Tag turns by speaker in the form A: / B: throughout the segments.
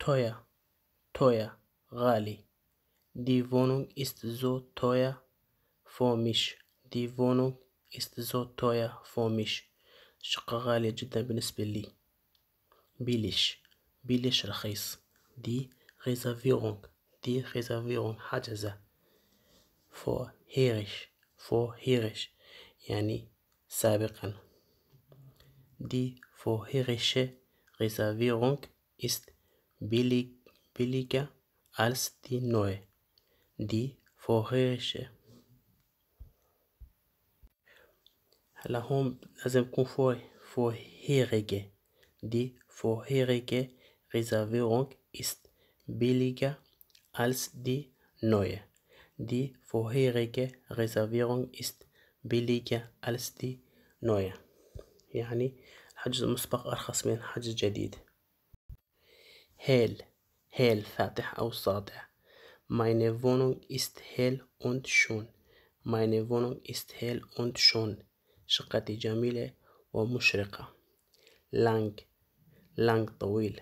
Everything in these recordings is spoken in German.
A: teuer, teuer, Rali. Die Wohnung ist so teuer für mich. Die Wohnung ist so teuer für mich. شقة غالية جدا بالنسبة لي. billig, billig رخيص. Die Reservierung, die Reservierung حجز. vorherig, vorherig. يعني سابقا. Die vorherige Reservierung ist billiger als die neu. Die vorherige هلا هون لازم يكون فور vorherige die vorherige Reservierung ist billiger als die neue. Die vorherige Reservierung ist billiger als die neue. يعني حجز مسبق أرخص من حجز جديد hell, hell, Fatih aussah. Meine Wohnung ist hell und schön. Meine Wohnung ist hell und schön. Jamile جميلة ومشرقة. Lang, lang طويل.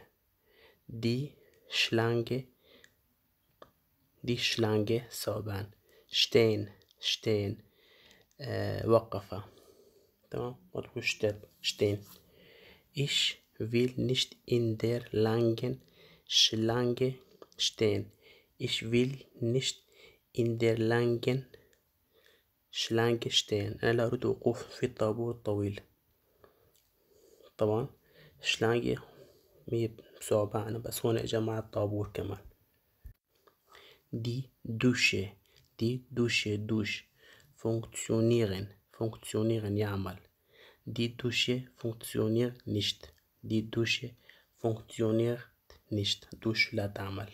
A: Die Schlange, die Schlange صعبان. Stehen, stehen. وقف. تمام؟ مطلوب stehen. Ich will nicht in der langen Schlange stehen. Ich will nicht in der langen Schlange stehen. أنا لا أريد وقوف في طابور طويل. طبعا شلانجة مية بصعوبة أنا بس هون إجا مع الطابور كمان. Die Dusche. Die Dusche. Dusch. Funktionieren. Funktionieren. يعمل. Die Dusche funktioniert nicht. دي دوشي فونكسيونير نيشت دوش لا تعمل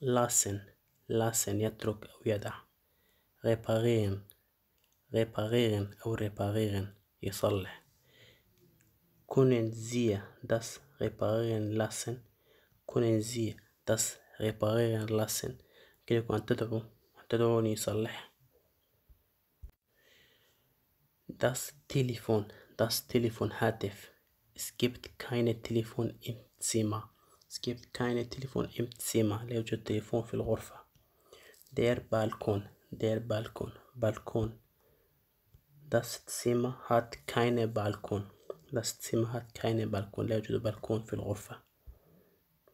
A: لاسن لاسن يترك أو يدع ريباريرن ريباريرن أو ريباريرن يصلح كونن زي داس ريباريرن لاسن كونن زي داس ريباريرن لاسن كيلكو أن تدعو تدعوني يصلح داس تليفون داس تليفون هاتف es gibt keine Telefon im Zimmer. Es gibt keine Telefon im Zimmer. لا يوجد تليفون في Der Balkon, der Balkon, Balkon. Das Zimmer hat keine Balkon. Das Zimmer hat keine Balkon. لا Balkon für في الغرفة.